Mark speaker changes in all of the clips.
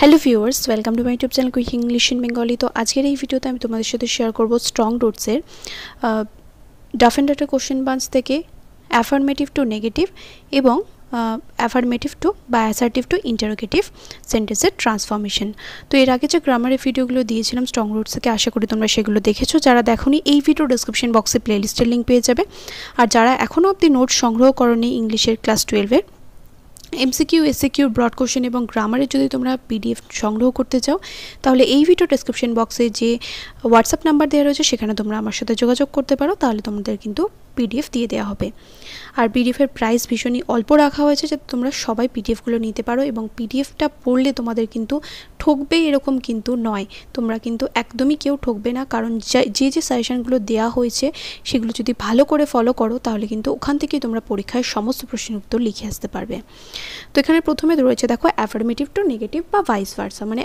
Speaker 1: hello viewers welcome to my YouTube channel quick English in Bengali তো আজকের এই ভিডিওতে আমি তোমাদের সাথে শেয়ার করবো স্ট্রং রুটসের duff and data question bunch থেকে অ্যাফার্মেটিভ টু নেগেটিভ এবং অ্যাফার্মেটিভ টু বা অ্যাসার্টিভ টু ইন্টারোগেটিভ সেন্টেন্সের ট্রান্সফরমেশন তো এর আগে যে গ্রামারের ভিডিওগুলো দিয়েছিলাম স্ট্রং রুটস থেকে আশা করি তোমরা সেগুলো দেখেছো যারা দেখোনি এই ভিডিও ডিসক্রিপশন বক্সে প্লেলিস্টের লিঙ্ক পেয়ে যাবে আর যারা এখনও অবধি নোট সংগ্রহ করনি ইংলিশের ক্লাস টুয়েলভের এমসিকিউ এসএকিউ ব্রড কোশ্চেন এবং গ্রামারের যদি তোমরা পিডিএফ সংগ্রহ করতে চাও তাহলে এই ভিডিও ডেসক্রিপশন বক্সে যে হোয়াটসঅ্যাপ নাম্বার দেওয়া রয়েছে সেখানে তোমরা আমার সাথে যোগাযোগ করতে পারো তাহলে তোমাদের কিন্তু পিডিএফ দিয়ে দেওয়া হবে আর পিডিএফের প্রাইস ভীষণই অল্প রাখা হয়েছে যাতে তোমরা সবাই পিডিএফগুলো নিতে পারো এবং পিডিএফটা পড়লে তোমাদের কিন্তু ঠকবে এরকম কিন্তু নয় তোমরা কিন্তু একদমই কেউ ঠকবে না কারণ যে যে সাজেশানগুলো দেওয়া হয়েছে সেগুলো যদি ভালো করে ফলো করো তাহলে কিন্তু ওখান থেকে তোমরা পরীক্ষায় সমস্ত প্রশ্নের উত্তর লিখে আসতে পারবে তো এখানে প্রথমে রয়েছে দেখো অ্যাফার্মেটিভ টু নেগেটিভ বা ভাইস ভার্সা মানে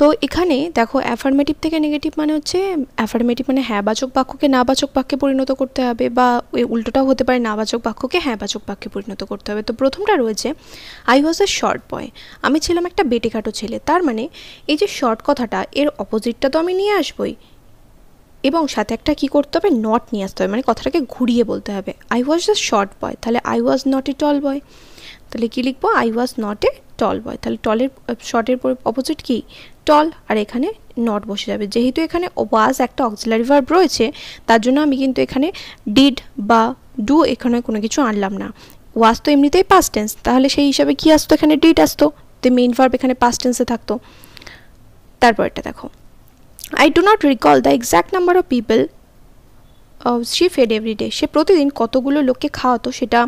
Speaker 1: তো এখানে দেখো অ্যাফার্মেটিভ থেকে নেগেটিভ মানে হচ্ছে অ্যাফার্মেটিভ মানে হ্যাঁ বাচক বাক্যকে না বাচক বাক্যে পরিণত করতে হবে বা ওই উল্টোটাও হতে পারে না বাচক বাক্যকে হ্যাঁ বাচক বাক্যে পরিণত করতে হবে তো প্রথমটা রয়েছে আই ওয়াজ এ শর্ট বয় আমি ছিলাম একটা বেটেঘাটো ছেলে তার মানে এই যে শর্ট কথাটা এর অপোজিটটা তো আমি নিয়ে আসবই এবং সাথে একটা কী করতে হবে নট নিয়ে আসতে হবে মানে কথাটাকে ঘুরিয়ে বলতে হবে I was the short boy তাহলে I was not it all boy তাহলে কি লিখবো আই ওয়াজ নট এ টল বয় তাহলে টলের শর্টের অপোজিট কি টল আর এখানে নট বসে যাবে যেহেতু এখানে ওয়াজ একটা অক্সিলারি ভার্ব রয়েছে তার জন্য আমি কিন্তু এখানে ডিড বা ডু এখানে কোনো কিছু আনলাম না ওয়াজ তো এমনিতেই পাস্ট টেন্স তাহলে সেই হিসাবে কি আসতো এখানে ডিড আসতো তো মেইন ভার্ব এখানে পাস্ট টেন্সে থাকতো তারপর এটা দেখো I do not recall the exact number of people she fed everyday সে প্রতিদিন কতগুলো লোককে খাওয়াতো সেটা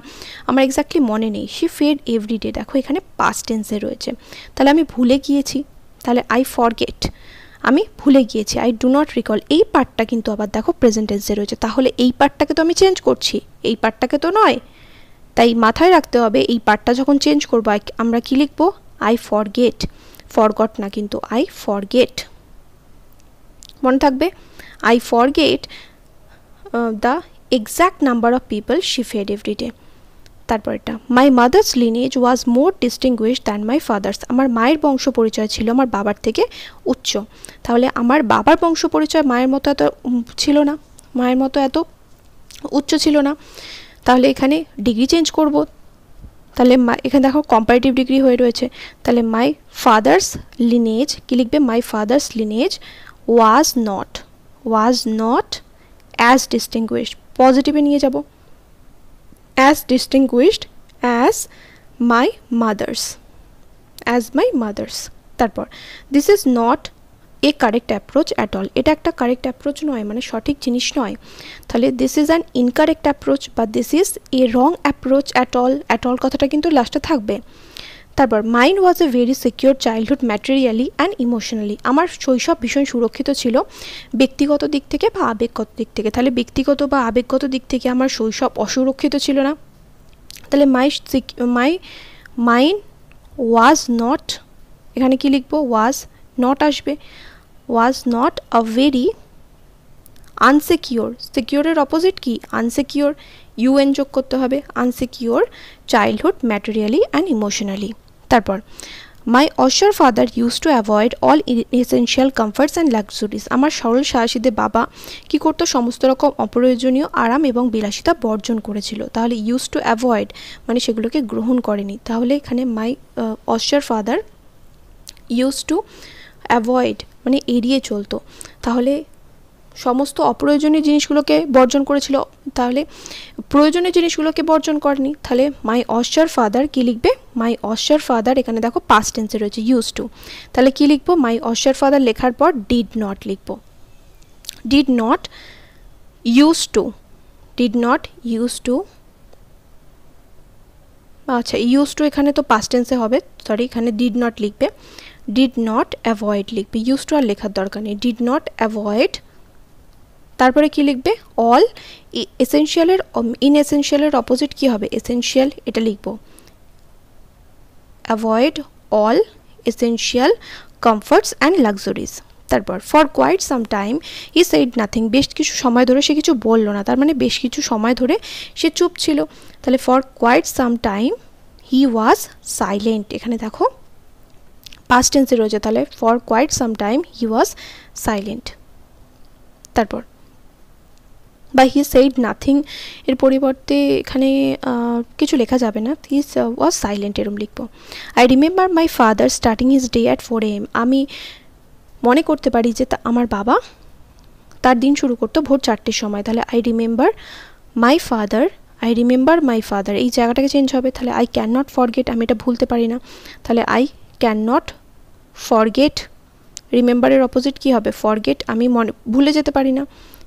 Speaker 1: আমার এক্স্যাক্টলি মনে নেই শি ফেড এভরিডে দেখো এখানে পাস্ট টেন্সে রয়েছে তাহলে আমি ভুলে গিয়েছি তাহলে আই ফরগেট আমি ভুলে গিয়েছি আই ডু নট রিকল এই পার্টটা কিন্তু আবার দেখো প্রেজেন্ট টেন্সে রয়েছে তাহলে এই পার্টটাকে তো আমি চেঞ্জ করছি এই পার্টটাকে তো নয় তাই মাথায় রাখতে হবে এই পার্টটা যখন চেঞ্জ করবো আমরা কি লিখব আই ফরগেট ফরগট না কিন্তু আই ফরগেট মনে থাকবে I forget the the number of people she fed every day তারপর এটা my mother's lineage was more distinguish than my father's আমার মায়ের বংশ পরিচয় ছিল আমার বাবার থেকে উচ্চ তাহলে আমার বাবার বংশ পরিচয় মায়ের মতো এত ছিল না মায়ের মতো এত উচ্চ ছিল না তাহলে এখানে ডিগ্রি চেঞ্জ করব তাহলে মা এখানে দেখো কম্পারেটিভ ডিগ্রি হয়ে রয়েছে তাহলে মাই ফাদার্স লিনেজ কী লিখবে my father's lineage was not was not as distinguished পজিটিভে নিয়ে যাব as distinguished as my mother's as my mother's তারপর this is not a correct approach at all এটা একটা কারেক্ট অ্যাপ্রোচ নয় মানে সঠিক জিনিস নয় তাহলে this is an incorrect approach বা this is a wrong approach at all at all কথাটা কিন্তু লাস্টে থাকবে তারপর mind was a very secure childhood materially and emotionally আমার শৈশব ভীষণ সুরক্ষিত ছিল ব্যক্তিগত দিক থেকে বা আবেগগত দিক থেকে তাহলে ব্যক্তিগত বা আবেগগত দিক থেকে আমার শৈশব অসুরক্ষিত ছিল না তাহলে মাই মাই মাইন্ড ওয়াজ নট এখানে কি লিখবো ওয়াজ নট আসবে was not a very unsecure সিকিওরের অপোজিট কি আনসিকিওর ইউএন যোগ করতে হবে unsecure childhood materially and emotionally তারপর my austere father used to avoid all essential comforts and luxuries আমার সরল সাহসীদের বাবা কি করতো সমস্ত রকম অপ্রয়োজনীয় আরাম এবং বিলাসিতা বর্জন করেছিল তাহলে ইউজ টু অ্যাভয়েড মানে সেগুলোকে গ্রহণ করেনি তাহলে এখানে my austere father used to avoid মানে এড়িয়ে চলতো তাহলে সমস্ত অপ্রয়োজনীয় জিনিসগুলোকে বর্জন করেছিল তাহলে প্রয়োজনীয় জিনিসগুলোকে বর্জন করেনি তাহলে মাই অশ্চার ফাদার কী লিখবে মাই অশ্চার ফাদার এখানে দেখো পাস্ট টেন্সে রয়েছে ইউজ টু তাহলে কী লিখবো মাই অশ্চার ফাদার লেখার পর ডিড নট লিখবো did not used to did not used to আচ্ছা ইউজ টু এখানে তো পাস্ট টেন্সে হবে সরি এখানে ডিড নট লিখবে ডিড নট অ্যাভয়েড লিখবে ইউজ টু আর লেখার দরকার নেই ডিড নট অ্যাভয়েড তারপরে কি লিখবে অল এসেনশিয়ালের ইন এসেন্সিয়ালের অপোজিট কি হবে এসেনশিয়াল এটা লিখব avoid all essential comforts and luxuries তারপর for quite some time he said nothing বেশ কিছু সময় ধরে সে কিছু বললো না তার মানে বেশ কিছু সময় ধরে সে চুপ ছিল তাহলে for quite some time he was silent এখানে দেখো পাস্ট টেন্সে রয়েছে তাহলে for quite some time he was silent তারপর বা হি সেইড নাথিং এর পরিবর্তে এখানে কিছু লেখা যাবে না হিস ওয়াজ সাইলেন্ট এরম লিখবো I remember my father starting his day at four M আমি মনে করতে পারি যে আমার বাবা তার দিন শুরু করতো ভোর চারটের সময় তাহলে I remember my father I remember my father এই জায়গাটাকে চেঞ্জ হবে তাহলে আই ক্যান নট ফরগেট আমি এটা ভুলতে পারি না তাহলে আই ক্যান নট ফরগেট রিমেম্বারের অপোজিট কী হবে ফরগেট আমি মনে ভুলে যেতে পারি না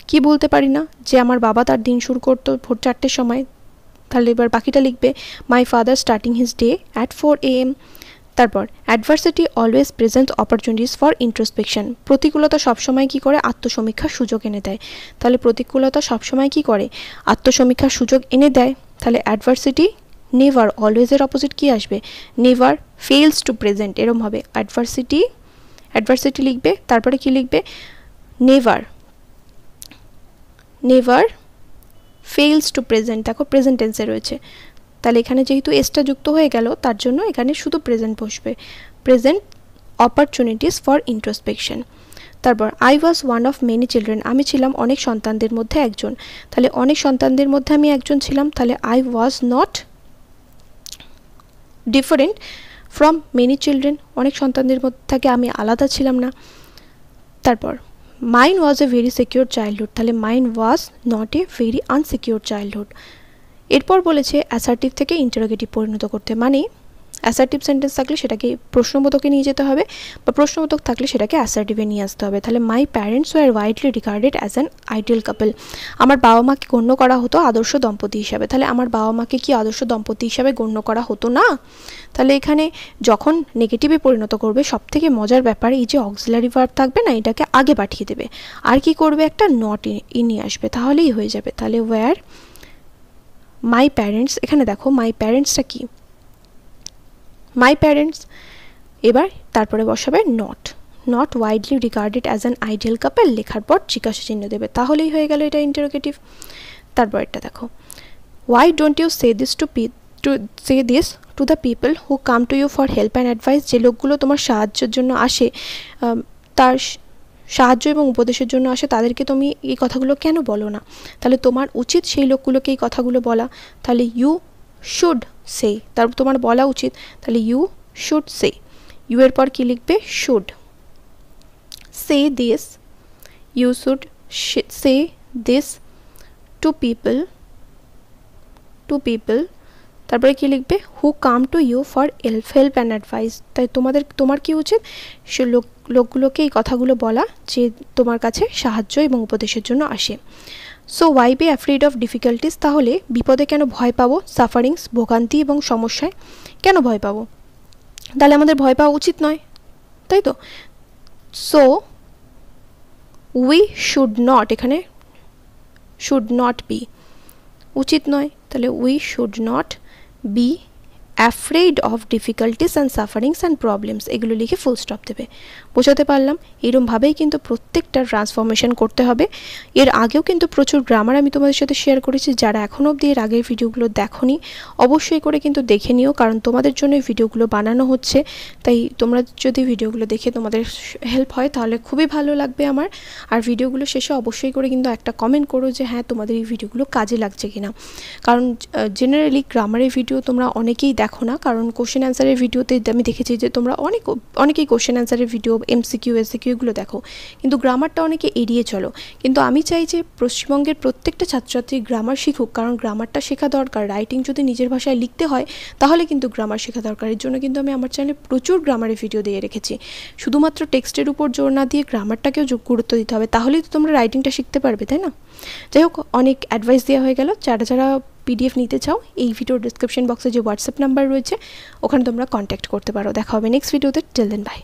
Speaker 1: কি বলতে পারি না যে আমার বাবা তার দিন শুরু করতো ভোর চারটের সময় তাহলে এবার বাকিটা লিখবে my father starting his day at four A M তারপর adversity always present opportunities for introspection প্রতিকূলতা সবসময় কি করে আত্মসমীক্ষার সুযোগ এনে দেয় তাহলে প্রতিকূলতা সবসময় কি করে আত্মসমীক্ষার সুযোগ এনে দেয় তাহলে অ্যাডভার্সিটি নেভার অলওয়েজের অপোজিট কি আসবে নেভার ফেলস টু প্রেজেন্ট এরম হবে অ্যাডভার্সিটি অ্যাডভার্সিটি লিখবে তারপরে কি লিখবে never never falls to present দেখো প্রেজেন্ট টেন্সে রয়েছে তাহলে এখানে যেহেতু এসটা যুক্ত হয়ে গেল তার জন্য এখানে শুধু প্রেজেন্ট বসবে প্রেজেন্ট অপরচুনিটিস ফর ইন্ট্রোস্পেকশন তারপর I was one of many children আমি ছিলাম অনেক সন্তানদের মধ্যে একজন তাহলে অনেক সন্তানদের মধ্যে আমি একজন ছিলাম তাহলে I was not different from many children অনেক সন্তানদের মধ্যে থেকে আমি আলাদা ছিলাম না তারপর mine was a very secure childhood তাহলে mine was not a very unsecure childhood এরপর বলেছে অ্যাসার্টিভ থেকে ইন্টারোগেটিভ পরিণত করতে মানে অ্যাসার্টিভ সেন্টেন্স থাকলে সেটাকে প্রশ্নবোধকে নিয়ে যেতে হবে বা প্রশ্নবোধক থাকলে সেটাকে অ্যাসার্টিভে নিয়ে আসতে হবে তাহলে my parents were widely regarded as an ideal couple আমার বাবা মাকে গণ্য করা হতো আদর্শ দম্পতি হিসাবে তাহলে আমার বাবা মাকে কি আদর্শ দম্পতি হিসাবে গণ্য করা হতো না তাহলে এখানে যখন নেগেটিভে পরিণত করবে সব থেকে মজার ব্যাপার এই যে অক্সিলারি ভার্ব থাকবে না এটাকে আগে পাঠিয়ে দেবে আর কি করবে একটা নট ই নিয়ে আসবে তাহলেই হয়ে যাবে তাহলে ওয়্যার মাই প্যারেন্টস এখানে দেখো মাই প্যারেন্টসটা কী মাই প্যারেন্টস এবার তারপরে বসাবে not not widely regarded as an ideal couple লেখার পর জিজ্ঞাসা চিহ্ন দেবে তাহলেই হয়ে গেল এটা ইন্টারোগেটিভ তারপর এটা দেখো why don't you say this to P to say this to the people who come to you for help and advice যে লোকগুলো তোমার সাহায্যের জন্য আসে তার সাহায্য এবং উপদেশের জন্য আসে তাদেরকে তুমি এই কথাগুলো কেন বলো না তাহলে তোমার উচিত সেই লোকগুলোকে এই কথাগুলো বলা তাহলে ইউ শুড সে তার তোমার বলা উচিত তাহলে ইউ শুড সে ইউ এর পর কী লিখবে should say this you should say this to people to people তারপরে কী লিখবে who come to you for help help and advice তাই তোমাদের তোমার কি উচিত সে লোক লোকগুলোকে এই কথাগুলো বলা যে তোমার কাছে সাহায্য এবং উপদেশের জন্য আসে so why be afraid of difficulties তাহলে বিপদে কেন ভয় পাবো সাফারিংস ভোগান্তি এবং সমস্যায় কেন ভয় পাবো তাহলে আমাদের ভয় পাওয়া উচিত নয় তাই তো সো উই শুড নট এখানে শুড নট বি উচিত নয় তাহলে we should not be afraid of difficulties and sufferings and problems এগুলো লিখে ফুল স্টপ দেবে বোঝাতে পারলাম এরমভাবেই কিন্তু প্রত্যেকটা ট্রান্সফরমেশন করতে হবে এর আগেও কিন্তু প্রচুর গ্রামার আমি তোমাদের সাথে শেয়ার করেছি যারা এখনও অব্দি এর আগের ভিডিওগুলো দেখনি অবশ্যই করে কিন্তু দেখে নিও কারণ তোমাদের জন্য ভিডিওগুলো বানানো হচ্ছে তাই তোমরা যদি ভিডিওগুলো দেখে তোমাদের হেল্প হয় তাহলে খুবই ভালো লাগবে আমার আর ভিডিওগুলো শেষে অবশ্যই করে কিন্তু একটা কমেন্ট করো যে হ্যাঁ তোমাদের এই ভিডিওগুলো কাজে লাগছে কিনা কারণ জেনারেলি গ্রামারের ভিডিও তোমরা অনেকেই দেখো দেখো না কারণ কোশ্চেন অ্যান্সারের ভিডিওতে আমি দেখেছি যে তোমরা অনেক অনেকেই কোশ্চেন অ্যান্সারের ভিডিও এমসিকিউ এসিকিউ এগুলো দেখো কিন্তু গ্রামারটা অনেকে এড়িয়ে চলো কিন্তু আমি চাই যে পশ্চিমবঙ্গের প্রত্যেকটা ছাত্রছাত্রী গ্রামার শিখুক কারণ গ্রামারটা শেখা দরকার রাইটিং যদি নিজের ভাষায় লিখতে হয় তাহলে কিন্তু গ্রামার শেখা দরকার এর জন্য কিন্তু আমি আমার চ্যানেলে প্রচুর গ্রামারের ভিডিও দিয়ে রেখেছি শুধুমাত্র টেক্সটের উপর জোর না দিয়ে গ্রামারটাকেও গুরুত্ব দিতে হবে তাহলেই তো তোমরা রাইটিংটা শিখতে পারবে তাই না যাই হোক অনেক অ্যাডভাইস দেওয়া হয়ে গেল যারা যারা পিডিএফ নিতে চাও এই ভিডিওর ডিসক্রিপশন বক্সে যে হোয়াটসঅ্যাপ নাম্বার রয়েছে ওখানে তোমরা কন্ট্যাক্ট করতে পারো দেখা হবে নেক্সট ভিডিওতে টেল দেন বাই